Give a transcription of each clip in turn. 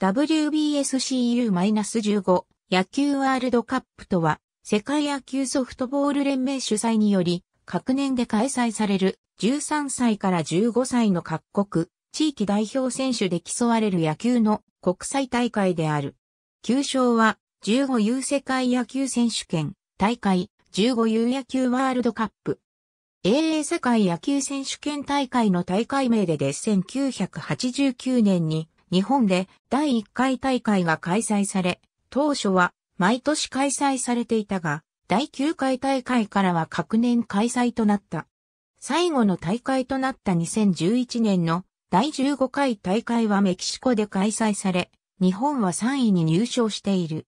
WBSCU-15 野球ワールドカップとは、世界野球ソフトボール連盟主催により、各年で開催される13歳から15歳の各国、地域代表選手で競われる野球の国際大会である。旧称は、15U 世界野球選手権大会 15U 野球ワールドカップ。AA 世界野球選手権大会の大会名でで1989年に日本で第1回大会が開催され、当初は毎年開催されていたが、第9回大会からは各年開催となった。最後の大会となった2011年の第15回大会はメキシコで開催され、日本は3位に入賞している。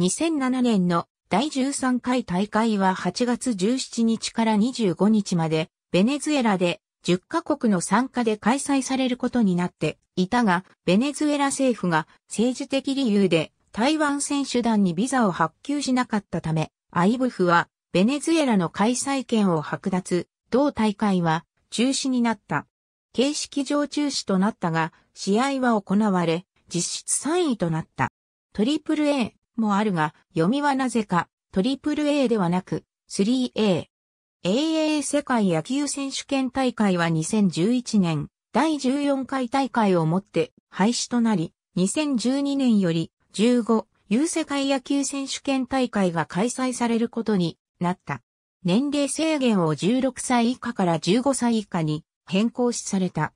2007年の第13回大会は8月17日から25日まで、ベネズエラで10カ国の参加で開催されることになっていたが、ベネズエラ政府が政治的理由で台湾選手団にビザを発給しなかったため、IBF はベネズエラの開催権を剥奪、同大会は中止になった。形式上中止となったが、試合は行われ、実質3位となった。トリプル A もあるが、読みはなぜか、トリプル A ではなく、3A。AA a 世界野球選手権大会は2011年第14回大会をもって廃止となり、2012年より15 U 世界野球選手権大会が開催されることになった。年齢制限を16歳以下から15歳以下に変更しされた。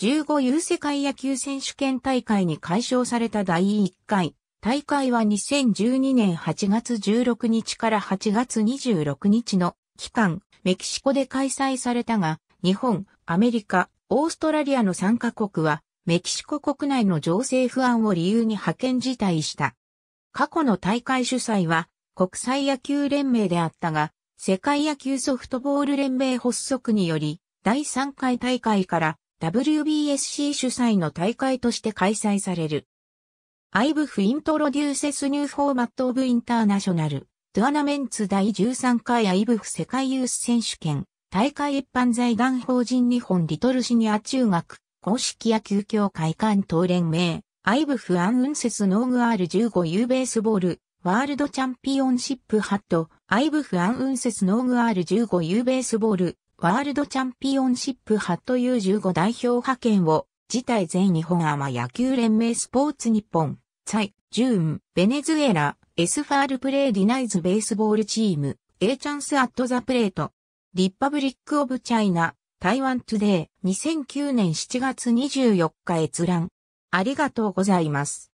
15 U 世界野球選手権大会に解消された第1回。大会は2012年8月16日から8月26日の期間、メキシコで開催されたが、日本、アメリカ、オーストラリアの3カ国は、メキシコ国内の情勢不安を理由に派遣辞退した。過去の大会主催は、国際野球連盟であったが、世界野球ソフトボール連盟発足により、第3回大会から WBSC 主催の大会として開催される。I've i n t r o d u c e s new format of international トゥアナメンツ第13回アイブフ世界ユース選手権、大会一般財団法人日本リトルシニア中学、公式野球協会関東連盟、アイブフアンウンセスノーグ r 15ユーベースボール、ワールドチャンピオンシップハット、アイブフアンウンセスノーグ r 15ユーベースボール、ワールドチャンピオンシップハット U15 代表派遣を、自体全日本アマ野球連盟スポーツ日本、イ、ジューン、ベネズエラ、エスファールプレイディナイズベースボールチーム、A チャンスアットザプレート。リッパブリックオブチャイナ、台湾トゥデイ、2009年7月24日閲覧。ありがとうございます。